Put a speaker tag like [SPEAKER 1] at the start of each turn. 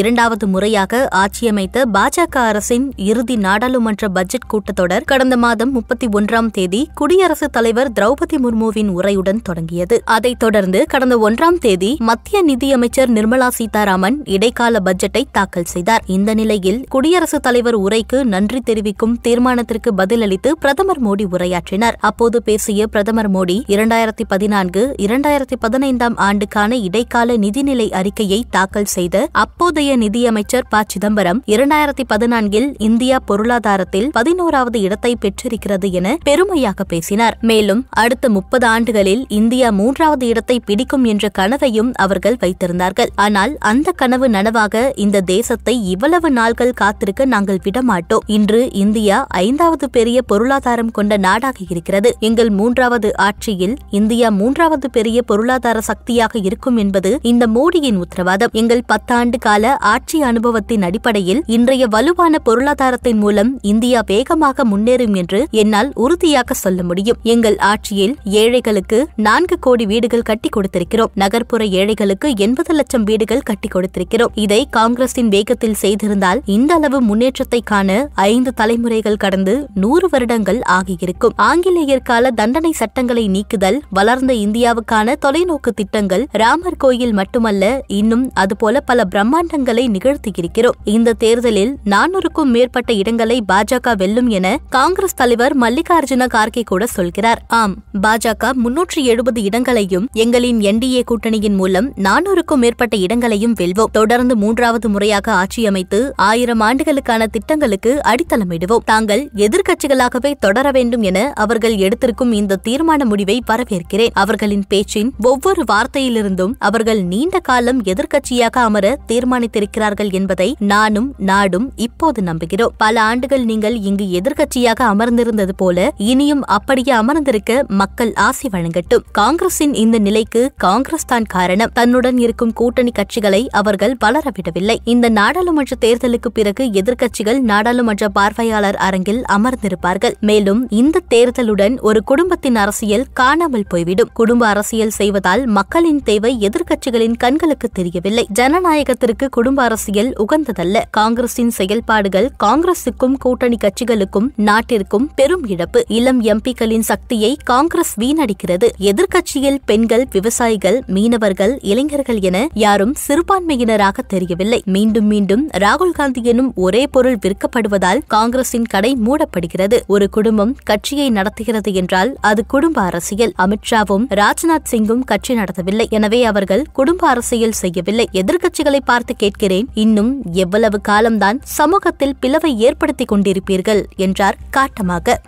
[SPEAKER 1] இரண்டாவது முறையாக ஆட்சியமைத்த பாஜக அரசின் இறுதி நாடாளுமன்ற பட்ஜெட் கூட்டத்தொடர் கடந்த மாதம் முப்பத்தி ஒன்றாம் தேதி குடியரசுத் தலைவர் திரௌபதி முர்முவின் உரையுடன் தொடங்கியது அதைத் தொடர்ந்து கடந்த ஒன்றாம் தேதி மத்திய நிதியமைச்சர் நிர்மலா சீதாராமன் இடைக்கால பட்ஜெட்டை தாக்கல் செய்தார் இந்த நிலையில் குடியரசுத் தலைவர் உரைக்கு நன்றி தெரிவிக்கும் தீர்மானத்திற்கு பதிலளித்து பிரதமர் மோடி உரையாற்றினார் அப்போது பேசிய பிரதமர் மோடி இரண்டாயிரத்தி பதினான்கு இரண்டாயிரத்தி பதினைந்தாம் ஆண்டுக்கான இடைக்கால நிதிநிலை அறிக்கையை தாக்கல் செய்த அப்போதைய மத்திய நிதியமைச்சர் ப சிதம்பரம் இரண்டாயிரத்தி பதினான்கில் இந்தியா பொருளாதாரத்தில் பதினோராவது இடத்தை பெற்றிருக்கிறது என பெருமையாக பேசினார் மேலும் அடுத்த முப்பது ஆண்டுகளில் இந்தியா மூன்றாவது இடத்தை பிடிக்கும் என்ற கனவையும் அவர்கள் வைத்திருந்தார்கள் ஆனால் அந்த கனவு நனவாக இந்த தேசத்தை இவ்வளவு நாள்கள் காத்திருக்க நாங்கள் விடமாட்டோம் இன்று இந்தியா ஐந்தாவது பெரிய பொருளாதாரம் கொண்ட நாடாக இருக்கிறது எங்கள் மூன்றாவது ஆட்சியில் இந்தியா மூன்றாவது பெரிய பொருளாதார சக்தியாக இருக்கும் என்பது இந்த மோடியின் உத்தரவாதம் எங்கள் பத்தாண்டு கால ஆட்சி அனுபவத்தின் அடிப்படையில் இன்றைய வலுவான பொருளாதாரத்தின் மூலம் இந்தியா வேகமாக முன்னேறும் என்று என்னால் உறுதியாக சொல்ல முடியும் எங்கள் ஆட்சியில் ஏழைகளுக்கு நான்கு கோடி வீடுகள் கட்டி கொடுத்திருக்கிறோம் நகர்ப்புற ஏழைகளுக்கு எண்பது லட்சம் வீடுகள் கட்டி கொடுத்திருக்கிறோம் இதை காங்கிரசின் வேகத்தில் செய்திருந்தால் இந்த அளவு முன்னேற்றத்தை காண ஐந்து தலைமுறைகள் கடந்து நூறு வருடங்கள் ஆகியிருக்கும் ஆங்கிலேயர் கால தண்டனை சட்டங்களை நீக்குதல் வளர்ந்த இந்தியாவுக்கான தொலைநோக்கு திட்டங்கள் ராமர் கோயில் மட்டுமல்ல இன்னும் அதுபோல பல பிரம்மாண்டங்கள் இடங்களை நிகழ்த்தியிருக்கிறோம் இந்த தேர்தலில் நானூறுக்கும் மேற்பட்ட இடங்களை பாஜக வெல்லும் என காங்கிரஸ் தலைவர் மல்லிகார்ஜுன கார்கே கூட சொல்கிறார் ஆம் பாஜக முன்னூற்றி எழுபது இடங்களையும் எங்களின் என்டிஏ கூட்டணியின் மூலம் நானூறுக்கும் மேற்பட்ட இடங்களையும் வெல்வோம் தொடர்ந்து மூன்றாவது முறையாக ஆட்சி அமைத்து ஆயிரம் ஆண்டுகளுக்கான திட்டங்களுக்கு அடித்தளமிடுவோம் தாங்கள் எதிர்க்கட்சிகளாகவே தொடர வேண்டும் என அவர்கள் எடுத்திருக்கும் இந்த தீர்மான முடிவை வரவேற்கிறேன் அவர்களின் பேச்சின் ஒவ்வொரு வார்த்தையிலிருந்தும் அவர்கள் நீண்ட காலம் எதிர்க்கட்சியாக அமர தீர்மானித்து வைத்திருக்கிறார்கள் என்பதை நானும் நாடும் இப்போது நம்புகிறோம் பல ஆண்டுகள் நீங்கள் இங்கு எதிர்கட்சியாக அமர்ந்திருந்தது போல இனியும் அப்படியே அமர்ந்திருக்க மக்கள் ஆசை வழங்கட்டும் காங்கிரசின் இந்த நிலைக்கு காங்கிரஸ் தான் காரணம் தன்னுடன் இருக்கும் கூட்டணி கட்சிகளை அவர்கள் வளரவிடவில்லை இந்த நாடாளுமன்ற தேர்தலுக்கு பிறகு எதிர்க்கட்சிகள் நாடாளுமன்ற பார்வையாளர் அரங்கில் அமர்ந்திருப்பார்கள் மேலும் இந்த தேர்தலுடன் ஒரு குடும்பத்தின் அரசியல் காணாமல் போய்விடும் குடும்ப அரசியல் செய்வதால் மக்களின் தேவை எதிர்க்கட்சிகளின் கண்களுக்கு தெரியவில்லை ஜனநாயகத்திற்கு குடும்ப அரசியல் உகந்ததல்ல காங்கிரசின் செயல்பாடுகள் காங்கிரசுக்கும் கூட்டணி கட்சிகளுக்கும் நாட்டிற்கும் பெரும் இழப்பு இளம் எம்பிக்களின் சக்தியை காங்கிரஸ் வீணடிக்கிறது எதிர்க்கட்சியில் பெண்கள் விவசாயிகள் மீனவர்கள் இளைஞர்கள் என யாரும் சிறுபான்மையினராக தெரியவில்லை மீண்டும் மீண்டும் ராகுல் காந்தி எனும் ஒரே பொருள் விற்கப்படுவதால் காங்கிரசின் கடை மூடப்படுகிறது ஒரு குடும்பம் கட்சியை நடத்துகிறது என்றால் அது குடும்ப அரசியல் அமித்ஷாவும் ராஜ்நாத் சிங்கும் கட்சி நடத்தவில்லை எனவே அவர்கள் குடும்ப அரசியல் செய்யவில்லை எதிர்க்கட்சிகளை பார்த்து கேட்கிறேன் இன்னும் எவ்வளவு காலம்தான் சமூகத்தில் பிளவை ஏற்படுத்திக் கொண்டிருப்பீர்கள் என்றார் காட்டமாக